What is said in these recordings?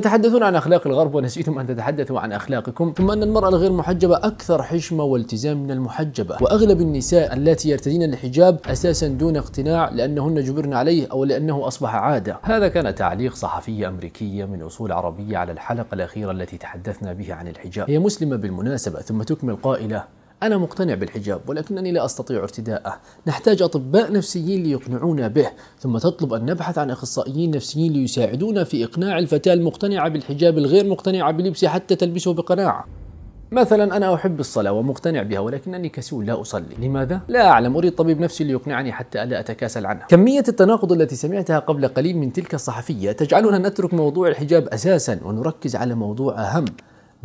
تتحدثون عن أخلاق الغرب ونسيتم أن تتحدثوا عن أخلاقكم ثم أن المرأة الغير محجبة أكثر حشمة والتزام من المحجبة وأغلب النساء التي يرتدين الحجاب أساسا دون اقتناع لأنهن جبرن عليه أو لأنه أصبح عادة هذا كان تعليق صحفية أمريكية من أصول عربية على الحلقة الأخيرة التي تحدثنا بها عن الحجاب هي مسلمة بالمناسبة ثم تكمل قائلة أنا مقتنع بالحجاب ولكنني لا أستطيع ارتداءه نحتاج أطباء نفسيين ليقنعونا به ثم تطلب أن نبحث عن أخصائيين نفسيين ليساعدونا في إقناع الفتاة المقتنعة بالحجاب الغير مقتنعة بلبسه حتى تلبسه بقناعة مثلا أنا أحب الصلاة ومقتنع بها ولكنني كسول لا أصلي لماذا؟ لا أعلم أريد طبيب نفسي ليقنعني حتى ألا أتكاسل عنها كمية التناقض التي سمعتها قبل قليل من تلك الصحفية تجعلنا نترك موضوع الحجاب أساسا ونركز على موضوع أهم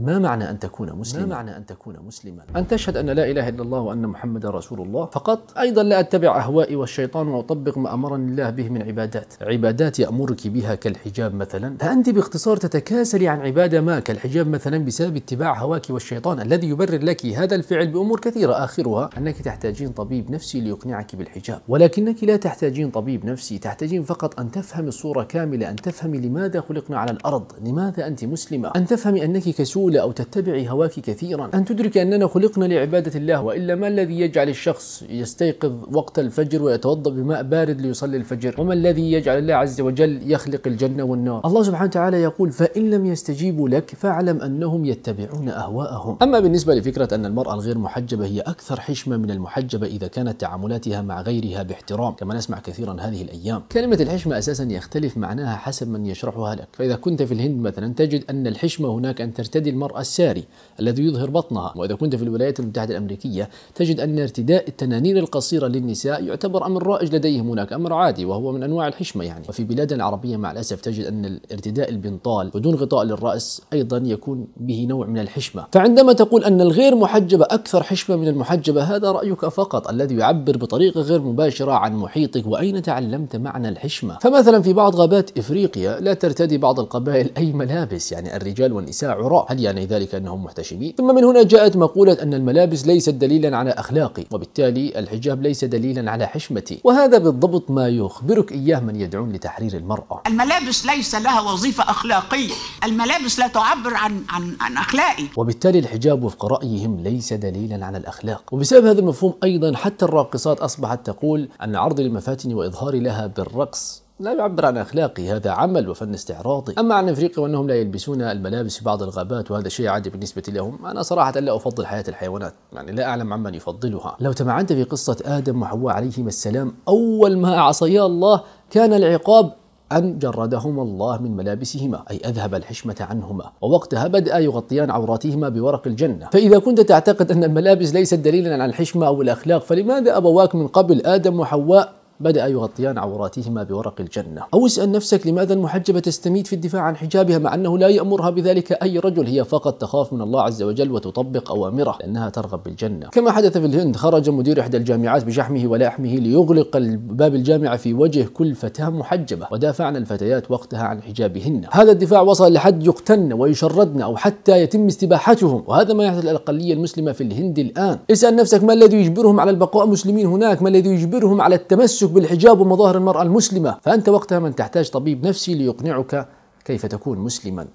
ما معنى أن تكون مسلما؟ ما معنى أن تكون مسلما؟ أن تشهد أن لا إله إلا الله وأن محمد رسول الله فقط أيضا لا أتبع أهوائي والشيطان وأطبق ما أمرني الله به من عبادات عبادات يأمرك بها كالحجاب مثلا فأنت باختصار تتكاسلي عن عبادة ما كالحجاب مثلا بسبب اتباع هواك والشيطان الذي يبرر لك هذا الفعل بأمور كثيرة آخرها أنك تحتاجين طبيب نفسي ليقنعك بالحجاب ولكنك لا تحتاجين طبيب نفسي تحتاجين فقط أن تفهمي الصورة كاملة أن تفهمي لماذا خلقنا على الأرض لماذا أنت مسلمة أن تفهمي أنك كسول تقول أو تتبع هواك كثيرا أن تدرك أننا خلقنا لعبادة الله وإلا ما الذي يجعل الشخص يستيقظ وقت الفجر ويتوضأ بماء بارد ليصلي الفجر وما الذي يجعل الله عز وجل يخلق الجنة والنار الله سبحانه وتعالى يقول فإن لم يستجيبوا لك فاعلم أنهم يتبعون أهواءهم أما بالنسبة لفكرة أن المرأة الغير محجبة هي أكثر حشمة من المحجبة إذا كانت تعاملاتها مع غيرها باحترام كما نسمع كثيرا هذه الأيام كلمة الحشمة أساسا يختلف معناها حسب من يشرحها لك فإذا كنت في الهند مثلا تجد أن الحشمة هناك أن ترتدي المرأة الساري الذي يظهر بطنها وإذا كنت في الولايات المتحدة الأمريكية تجد أن ارتداء التنانير القصيرة للنساء يعتبر أمر رائج لديهم هناك أمر عادي وهو من أنواع الحشمة يعني وفي بلادنا العربية مع الأسف تجد أن ارتداء البنطال بدون غطاء للرأس أيضا يكون به نوع من الحشمة فعندما تقول أن الغير محجبة أكثر حشمة من المحجبة هذا رأيك فقط الذي يعبر بطريقة غير مباشرة عن محيطك وأين تعلمت معنى الحشمة فمثلا في بعض غابات إفريقيا لا ترتدي بعض القبائل أي ملابس يعني الرجال والنساء عراء هل يعني ذلك أنهم محتشمين ثم من هنا جاءت مقولة أن الملابس ليست دليلا على أخلاقي وبالتالي الحجاب ليس دليلا على حشمتي وهذا بالضبط ما يخبرك إياه من يدعون لتحرير المرأة الملابس ليس لها وظيفة أخلاقية الملابس لا تعبر عن, عن, عن أخلاقي وبالتالي الحجاب وفق رأيهم ليس دليلا على الأخلاق وبسبب هذا المفهوم أيضا حتى الراقصات أصبحت تقول أن عرض المفاتن وإظهاري لها بالرقص لا يعبر عن أخلاقه هذا عمل وفن استعراضي أما عن أفريقيا وأنهم لا يلبسون الملابس في بعض الغابات وهذا شيء عادي بالنسبة لهم أنا صراحة لا أفضل حياة الحيوانات يعني لا أعلم عمن يفضلها لو تمعنت في قصة آدم وحواء عليهما السلام أول ما عصيا الله كان العقاب أن جردهما الله من ملابسهما أي أذهب الحشمة عنهما ووقتها بدأ يغطيان عوراتهما بورق الجنة فإذا كنت تعتقد أن الملابس ليست دليلا على الحشمة أو الأخلاق فلماذا أبواك من قبل آدم وحواء بدأ يغطيان عوراتهما بورق الجنة أو اسأل نفسك لماذا المحجبة تستميت في الدفاع عن حجابها مع أنه لا يأمرها بذلك أي رجل هي فقط تخاف من الله عز وجل وتطبق أوامره لأنها ترغب بالجنة كما حدث في الهند خرج مدير إحدى الجامعات بشحمه ولحمه ليغلق باب الجامعة في وجه كل فتاة محجبة ودافعن الفتيات وقتها عن حجابهن هذا الدفاع وصل لحد يقتن ويشردن أو حتى يتم استباحتهم وهذا ما يحدث الأقلية المسلمة في الهند الآن اسأل نفسك ما الذي يجبرهم على البقاء مسلمين هناك ما الذي يجبرهم على التمسك بالحجاب ومظاهر المرأة المسلمة فأنت وقتها من تحتاج طبيب نفسي ليقنعك كيف تكون مسلما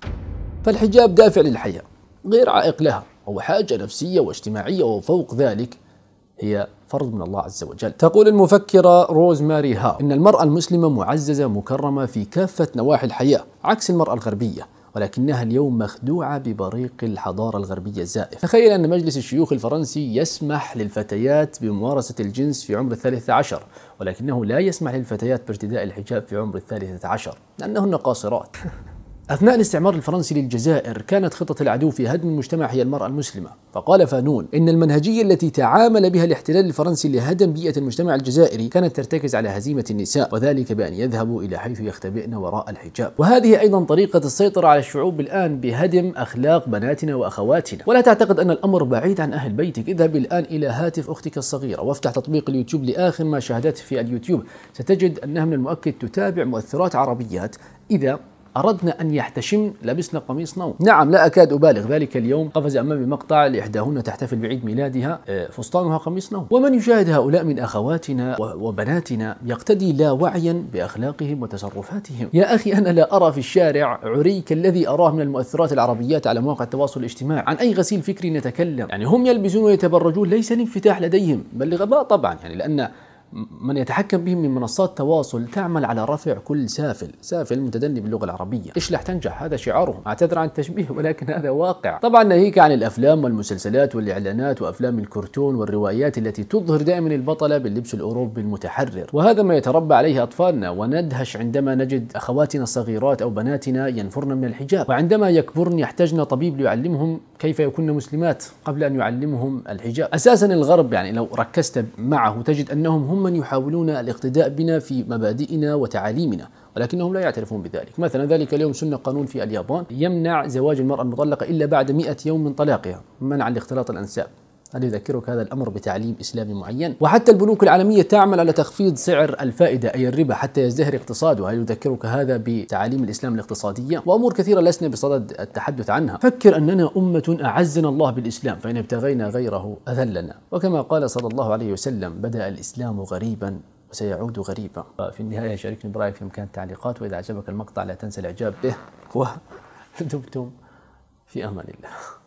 فالحجاب دافع للحياة غير عائق لها هو حاجة نفسية واجتماعية وفوق ذلك هي فرض من الله عز وجل تقول المفكرة روز ماري هاو إن المرأة المسلمة معززة مكرمة في كافة نواحي الحياة عكس المرأة الغربية ولكنها اليوم مخدوعة ببريق الحضارة الغربية الزائف تخيل أن مجلس الشيوخ الفرنسي يسمح للفتيات بممارسة الجنس في عمر الثالثة عشر ولكنه لا يسمح للفتيات بارتداء الحجاب في عمر الثالثة عشر لأنهن قاصرات أثناء الاستعمار الفرنسي للجزائر كانت خطة العدو في هدم المجتمع هي المرأة المسلمة فقال فانون إن المنهجية التي تعامل بها الاحتلال الفرنسي لهدم بيئة المجتمع الجزائري كانت ترتكز على هزيمة النساء وذلك بأن يذهبوا إلى حيث يختبئن وراء الحجاب وهذه أيضا طريقة السيطرة على الشعوب الآن بهدم أخلاق بناتنا وأخواتنا ولا تعتقد أن الأمر بعيد عن أهل بيتك اذهب الآن إلى هاتف أختك الصغيرة وافتح تطبيق اليوتيوب لآخر ما شاهدته في اليوتيوب ستجد أنها من المؤكد تتابع مؤثرات عربيات إذا أردنا أن يحتشم لبسنا قميص نوم نعم لا أكاد أبالغ ذلك اليوم قفز أمامي مقطع لإحداهن تحتفل بعيد ميلادها آه، فستانها قميص نوم ومن يشاهد هؤلاء من أخواتنا وبناتنا يقتدي لا وعيا بأخلاقهم وتصرفاتهم يا أخي أنا لا أرى في الشارع عري كالذي أراه من المؤثرات العربيات على مواقع التواصل الاجتماعي عن أي غسيل فكري نتكلم يعني هم يلبسون ويتبرجون ليس الانفتاح لديهم بل لغباء طبعا يعني لأن من يتحكم بهم من منصات تواصل تعمل على رفع كل سافل سافل متدني باللغة العربية إشلح تنجح هذا شعارهم أعتذر عن التشبيه ولكن هذا واقع طبعا ناهيك عن الأفلام والمسلسلات والإعلانات وأفلام الكرتون والروايات التي تظهر دائما البطلة باللبس الأوروبي المتحرر وهذا ما يتربى عليه أطفالنا وندهش عندما نجد أخواتنا الصغيرات أو بناتنا ينفرن من الحجاب وعندما يكبرن يحتاجن طبيب ليعلمهم كيف يكون مسلمات قبل أن يعلمهم الحجاب أساسا الغرب يعني لو ركزت معه تجد أنهم هم من يحاولون الاقتداء بنا في مبادئنا وتعاليمنا ولكنهم لا يعترفون بذلك مثلا ذلك اليوم سن قانون في اليابان يمنع زواج المرأة المطلقة إلا بعد 100 يوم من طلاقها منع لاختلاط الأنساب هل يذكرك هذا الأمر بتعليم إسلامي معين؟ وحتى البنوك العالمية تعمل على تخفيض سعر الفائدة أي الربا حتى يزدهر اقتصاده هل يذكرك هذا بتعاليم الإسلام الاقتصادية؟ وأمور كثيرة لسنا بصدد التحدث عنها فكر أننا أمة أعزنا الله بالإسلام فإن ابتغينا غيره أذلنا وكما قال صلى الله عليه وسلم بدأ الإسلام غريبا وسيعود غريبا في النهاية شاركني برأيك في مكان التعليقات وإذا أعجبك المقطع لا تنسى الإعجاب به ودمتم في أمان الله